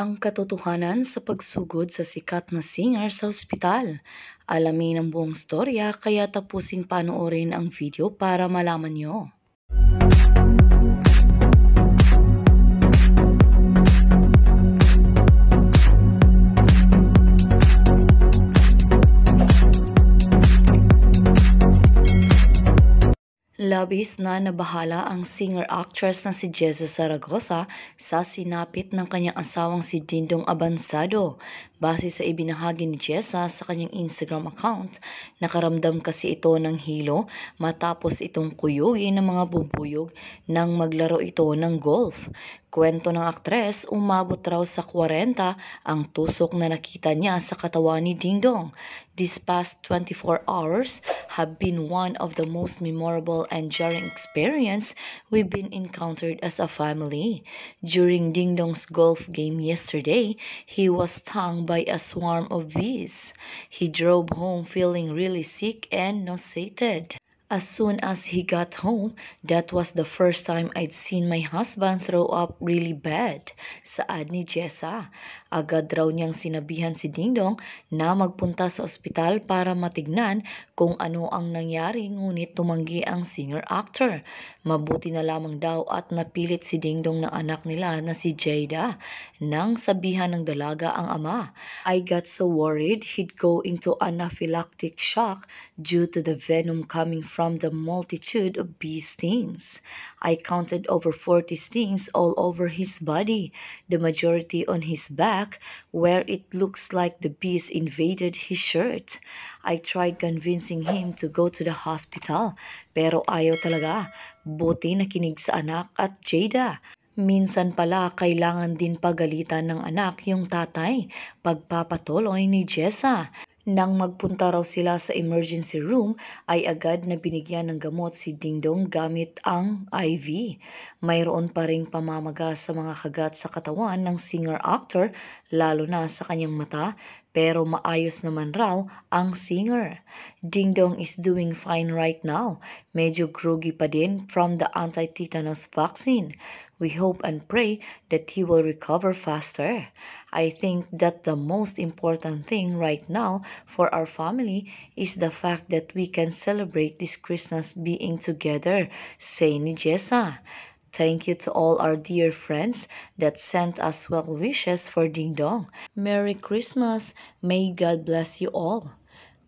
ang katotohanan sa pagsugod sa sikat na singer sa ospital. Alamin ang buong storya kaya tapusin panoorin ang video para malaman nyo. Labis na nabahala ang singer-actress na si Jessa Zaragoza sa sinapit ng kanyang asawang si Dindong Abansado. Base sa ibinahagi ni Jessa sa kanyang Instagram account, nakaramdam kasi ito ng hilo matapos itong kuyugin ng mga bubuyog nang maglaro ito ng golf. Kwento ng aktres, umabot raw sa 40 ang tusok na nakita niya sa katawan ni Ding Dong. These past 24 hours have been one of the most memorable and jarring experience we've been encountered as a family. During Ding Dong's golf game yesterday, he was stung by a swarm of bees. He drove home feeling really sick and nauseated. As soon as he got home, that was the first time I'd seen my husband throw up really bad, saad ni Jessa. Agad raw niyang sinabihan si Dingdong na magpunta sa ospital para matignan kung ano ang nangyari ngunit tumanggi ang singer-actor. Mabuti na lamang daw at napilit si Dingdong ng anak nila na si Jada nang sabihan ng dalaga ang ama. I got so worried he'd go into anaphylactic shock due to the venom coming from from the multitude of bee things. I counted over 40 stings all over his body, the majority on his back, where it looks like the bees invaded his shirt. I tried convincing him to go to the hospital, pero ayaw talaga. Buti nakinig sa anak at Jada. Minsan pala kailangan din pagalitan ng anak yung tatay, pagpapatuloy ni Jessa. Nang magpunta raw sila sa emergency room ay agad na binigyan ng gamot si Dingdong gamit ang IV. Mayroon pa ring pamamaga sa mga kagat sa katawan ng singer-actor lalo na sa kanyang mata pero maayos naman raw ang singer. Ding Dong is doing fine right now. Medyo groggy pa din from the anti-tetanus vaccine. We hope and pray that he will recover faster. I think that the most important thing right now for our family is the fact that we can celebrate this Christmas being together, say ni Jessa. Thank you to all our dear friends that sent us well wishes for Ding Dong. Merry Christmas! May God bless you all!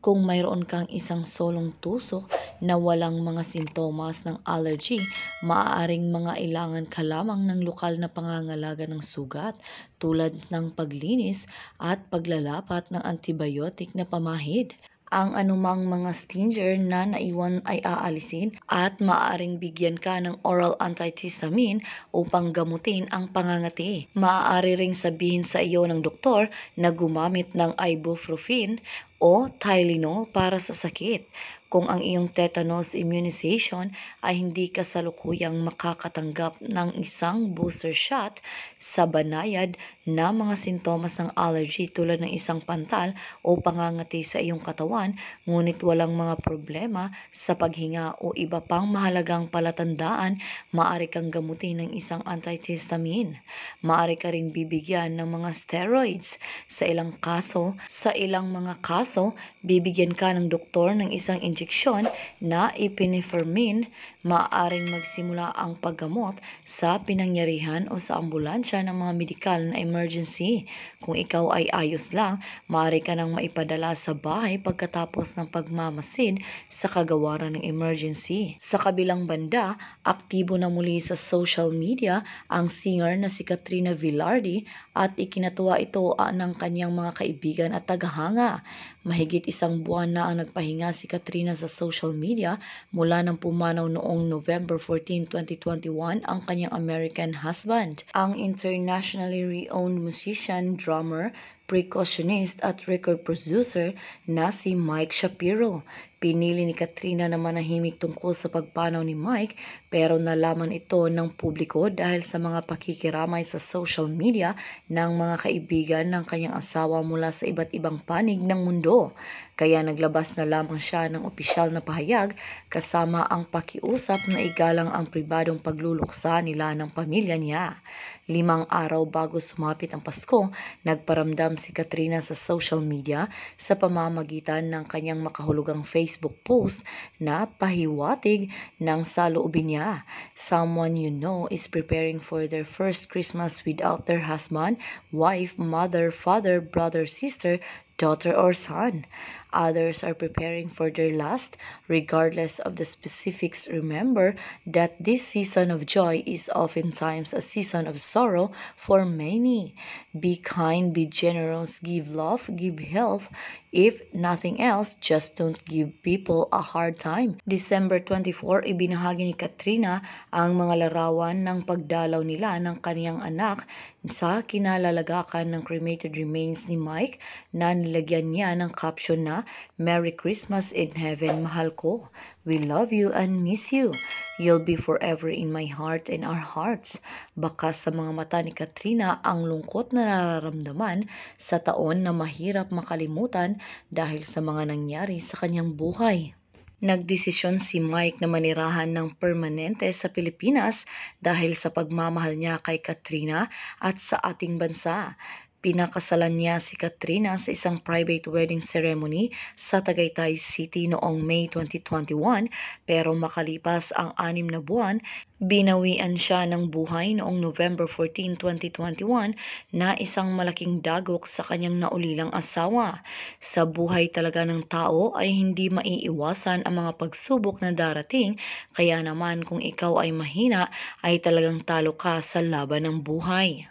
Kung mayroon kang isang solong tusok na walang mga sintomas ng allergy, maaaring mga ilangan ka lamang ng lokal na pangangalaga ng sugat tulad ng paglinis at paglalapat ng antibiotic na pamahid. Ang anumang mga stinger na naiwan ay aalisin at maaaring bigyan ka ng oral antihistamine upang gamutin ang pangangati. Maaari ring sabihin sa iyo ng doktor na gumamit ng ibuprofen o Tylenol para sa sakit kung ang iyong tetanus immunization ay hindi kasalukuyang makakatanggap ng isang booster shot sa banayad na mga sintomas ng allergy tulad ng isang pantal o pangangati sa iyong katawan ngunit walang mga problema sa paghinga o iba pang mahalagang palatandaan, maaari kang gamutin ng isang antihistamine. Maaari ka rin bibigyan ng mga steroids. Sa ilang kaso, sa ilang mga kaso, bibigyan ka ng doktor ng isang injection injeksyon na ipinifermin, maaring magsimula ang paggamot sa pinangyarihan o sa ambulansya ng mga medical na emergency. Kung ikaw ay ayos lang, maaari ka nang maipadala sa bahay pagkatapos ng pagmamasid sa kagawaran ng emergency. Sa kabilang banda, aktibo na muli sa social media ang singer na si Katrina Villardi at ikinatuwa ito ng kanyang mga kaibigan at tagahanga. Mahigit isang buwan na ang nagpahinga si Katrina na sa social media mula nang pumanaw noong November 14, 2021 ang kanyang American husband. Ang internationally renowned musician, drummer, percussionist at record producer na si Mike Shapiro. Pinili ni Katrina na manahimik tungkol sa pagpanaw ni Mike pero nalaman ito ng publiko dahil sa mga pakikiramay sa social media ng mga kaibigan ng kanyang asawa mula sa iba't ibang panig ng mundo. Kaya naglabas na lamang siya ng opisyal na pahayag kasama ang pakiusap na igalang ang pribadong pagluluksa nila ng pamilya niya. Limang araw bago sumapit ang Pasko, nagparamdam si Katrina sa social media sa pamamagitan ng kanyang makahulugang Facebook post na pahiwatig ng saloobin niya. Someone you know is preparing for their first Christmas without their husband, wife, mother, father, brother, sister, daughter or son. Others are preparing for their last, regardless of the specifics. Remember that this season of joy is oftentimes a season of sorrow for many. Be kind, be generous, give love, give health. If nothing else, just don't give people a hard time. December 24, ibinahagi ni Katrina ang mga larawan ng pagdalaw nila ng kaniyang anak sa kinalalagakan ng cremated remains ni Mike, Nan nilagyan niya ng caption na Merry Christmas in Heaven, mahal ko. We love you and miss you. You'll be forever in my heart and our hearts. Baka sa mga mata ni Katrina ang lungkot na nararamdaman sa taon na mahirap makalimutan dahil sa mga nangyari sa kanyang buhay. Nagdesisyon si Mike na manirahan ng permanente sa Pilipinas dahil sa pagmamahal niya kay Katrina at sa ating bansa. Pinakasalan niya si Katrina sa isang private wedding ceremony sa Tagaytay City noong May 2021 pero makalipas ang anim na buwan, binawian siya ng buhay noong November 14, 2021 na isang malaking dagok sa kanyang naulilang asawa. Sa buhay talaga ng tao ay hindi maiiwasan ang mga pagsubok na darating kaya naman kung ikaw ay mahina ay talagang talo ka sa laban ng buhay.